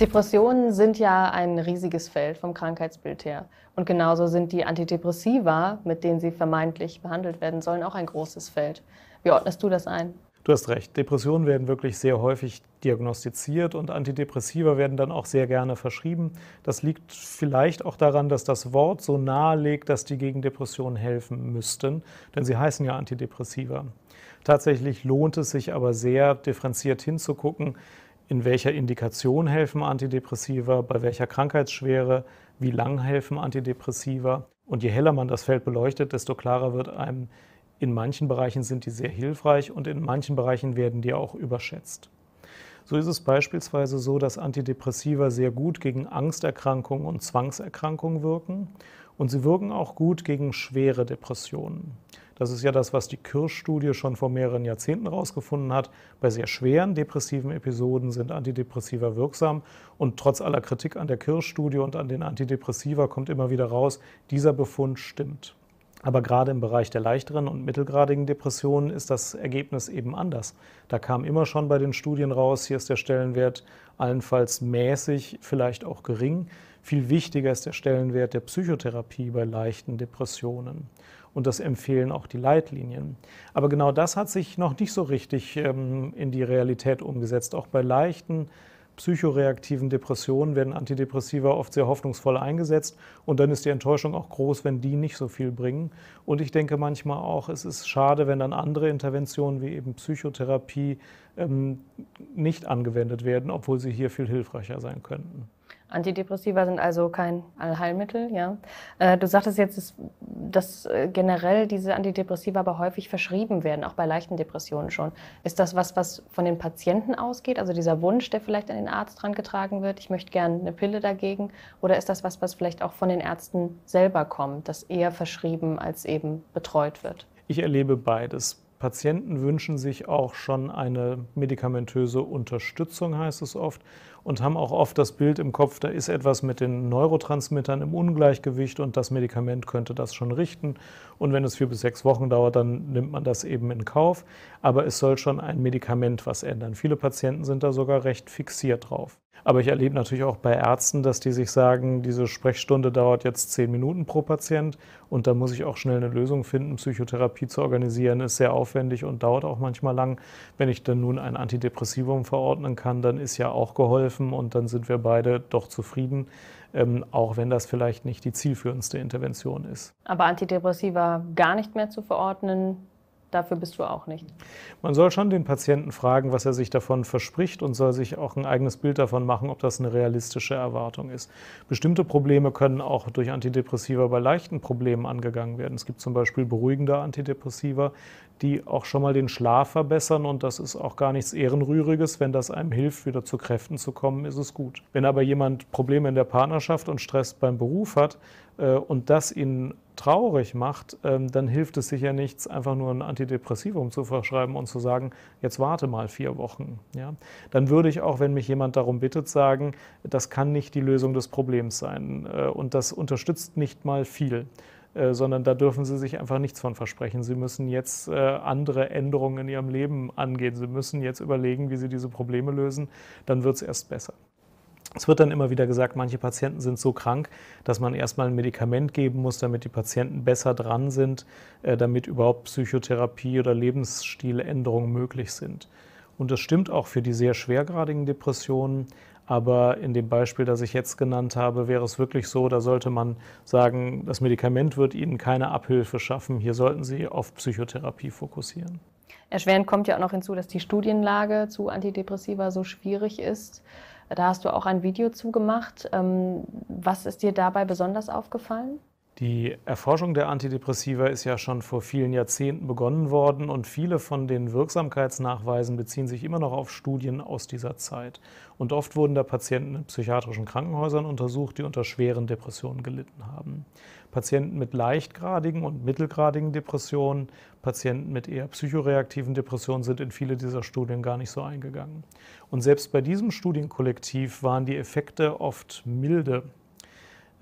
Depressionen sind ja ein riesiges Feld vom Krankheitsbild her. Und genauso sind die Antidepressiva, mit denen sie vermeintlich behandelt werden sollen, auch ein großes Feld. Wie ordnest du das ein? Du hast recht. Depressionen werden wirklich sehr häufig diagnostiziert und Antidepressiva werden dann auch sehr gerne verschrieben. Das liegt vielleicht auch daran, dass das Wort so nahelegt, dass die gegen Depressionen helfen müssten, denn sie heißen ja Antidepressiva. Tatsächlich lohnt es sich aber sehr, differenziert hinzugucken, in welcher Indikation helfen Antidepressiva, bei welcher Krankheitsschwere, wie lang helfen Antidepressiva. Und je heller man das Feld beleuchtet, desto klarer wird einem, in manchen Bereichen sind die sehr hilfreich und in manchen Bereichen werden die auch überschätzt. So ist es beispielsweise so, dass Antidepressiva sehr gut gegen Angsterkrankungen und Zwangserkrankungen wirken und sie wirken auch gut gegen schwere Depressionen. Das ist ja das, was die Kirsch-Studie schon vor mehreren Jahrzehnten herausgefunden hat. Bei sehr schweren depressiven Episoden sind Antidepressiva wirksam. Und trotz aller Kritik an der Kirsch-Studie und an den Antidepressiva kommt immer wieder raus, dieser Befund stimmt. Aber gerade im Bereich der leichteren und mittelgradigen Depressionen ist das Ergebnis eben anders. Da kam immer schon bei den Studien raus, hier ist der Stellenwert allenfalls mäßig, vielleicht auch gering. Viel wichtiger ist der Stellenwert der Psychotherapie bei leichten Depressionen. Und das empfehlen auch die Leitlinien. Aber genau das hat sich noch nicht so richtig ähm, in die Realität umgesetzt. Auch bei leichten Depressionen psychoreaktiven Depressionen werden Antidepressiva oft sehr hoffnungsvoll eingesetzt und dann ist die Enttäuschung auch groß, wenn die nicht so viel bringen. Und ich denke manchmal auch, es ist schade, wenn dann andere Interventionen wie eben Psychotherapie ähm, nicht angewendet werden, obwohl sie hier viel hilfreicher sein könnten. Antidepressiva sind also kein Allheilmittel, ja. Äh, du sagtest jetzt, dass, äh, generell diese Antidepressiva aber häufig verschrieben werden, auch bei leichten Depressionen schon. Ist das was, was von den Patienten ausgeht? Also dieser Wunsch, der vielleicht an den Arzt herangetragen wird, ich möchte gerne eine Pille dagegen? Oder ist das was, was vielleicht auch von den Ärzten selber kommt, das eher verschrieben als eben betreut wird? Ich erlebe beides. Patienten wünschen sich auch schon eine medikamentöse Unterstützung, heißt es oft und haben auch oft das Bild im Kopf, da ist etwas mit den Neurotransmittern im Ungleichgewicht und das Medikament könnte das schon richten. Und wenn es vier bis sechs Wochen dauert, dann nimmt man das eben in Kauf. Aber es soll schon ein Medikament was ändern. Viele Patienten sind da sogar recht fixiert drauf. Aber ich erlebe natürlich auch bei Ärzten, dass die sich sagen, diese Sprechstunde dauert jetzt zehn Minuten pro Patient und da muss ich auch schnell eine Lösung finden. Psychotherapie zu organisieren ist sehr aufwendig und dauert auch manchmal lang. Wenn ich dann nun ein Antidepressivum verordnen kann, dann ist ja auch geholfen helfen und dann sind wir beide doch zufrieden, ähm, auch wenn das vielleicht nicht die zielführendste Intervention ist. Aber Antidepressiva gar nicht mehr zu verordnen, dafür bist du auch nicht. Man soll schon den Patienten fragen, was er sich davon verspricht und soll sich auch ein eigenes Bild davon machen, ob das eine realistische Erwartung ist. Bestimmte Probleme können auch durch Antidepressiva bei leichten Problemen angegangen werden. Es gibt zum Beispiel beruhigende Antidepressiva, die auch schon mal den Schlaf verbessern und das ist auch gar nichts Ehrenrühriges. Wenn das einem hilft, wieder zu Kräften zu kommen, ist es gut. Wenn aber jemand Probleme in der Partnerschaft und Stress beim Beruf hat, äh, und das ihn traurig macht, ähm, dann hilft es sicher nichts, einfach nur ein Antidepressivum zu verschreiben und zu sagen, jetzt warte mal vier Wochen. Ja? Dann würde ich auch, wenn mich jemand darum bittet, sagen, das kann nicht die Lösung des Problems sein äh, und das unterstützt nicht mal viel. Äh, sondern da dürfen Sie sich einfach nichts von versprechen. Sie müssen jetzt andere Änderungen in Ihrem Leben angehen. Sie müssen jetzt überlegen, wie Sie diese Probleme lösen. Dann wird es erst besser. Es wird dann immer wieder gesagt, manche Patienten sind so krank, dass man erstmal ein Medikament geben muss, damit die Patienten besser dran sind, äh, damit überhaupt Psychotherapie oder Lebensstiländerungen möglich sind. Und das stimmt auch für die sehr schwergradigen Depressionen. Aber in dem Beispiel, das ich jetzt genannt habe, wäre es wirklich so, da sollte man sagen, das Medikament wird Ihnen keine Abhilfe schaffen. Hier sollten Sie auf Psychotherapie fokussieren. Erschwerend kommt ja auch noch hinzu, dass die Studienlage zu Antidepressiva so schwierig ist. Da hast du auch ein Video zugemacht. Ähm, was ist dir dabei besonders aufgefallen? Die Erforschung der Antidepressiva ist ja schon vor vielen Jahrzehnten begonnen worden und viele von den Wirksamkeitsnachweisen beziehen sich immer noch auf Studien aus dieser Zeit. Und oft wurden da Patienten in psychiatrischen Krankenhäusern untersucht, die unter schweren Depressionen gelitten haben. Patienten mit leichtgradigen und mittelgradigen Depressionen, Patienten mit eher psychoreaktiven Depressionen sind in viele dieser Studien gar nicht so eingegangen. Und selbst bei diesem Studienkollektiv waren die Effekte oft milde.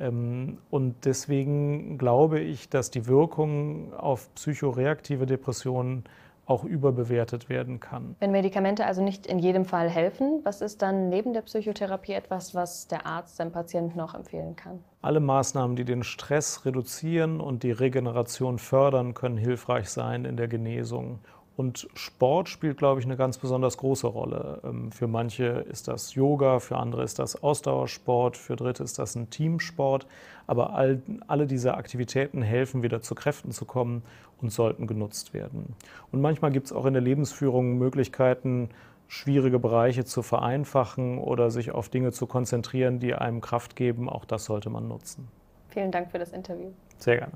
Ähm, und deswegen glaube ich, dass die Wirkung auf psychoreaktive Depressionen auch überbewertet werden kann. Wenn Medikamente also nicht in jedem Fall helfen, was ist dann neben der Psychotherapie etwas, was der Arzt seinem Patienten noch empfehlen kann? Alle Maßnahmen, die den Stress reduzieren und die Regeneration fördern, können hilfreich sein in der Genesung. Und Sport spielt, glaube ich, eine ganz besonders große Rolle. Ähm, für manche ist das Yoga, für andere ist das Ausdauersport, für Dritte ist das ein Teamsport. Aber all, alle diese Aktivitäten helfen, wieder zu Kräften zu kommen und sollten genutzt werden. Und manchmal gibt es auch in der Lebensführung Möglichkeiten, schwierige Bereiche zu vereinfachen oder sich auf Dinge zu konzentrieren, die einem Kraft geben. Auch das sollte man nutzen. Vielen Dank für das Interview. Sehr gerne.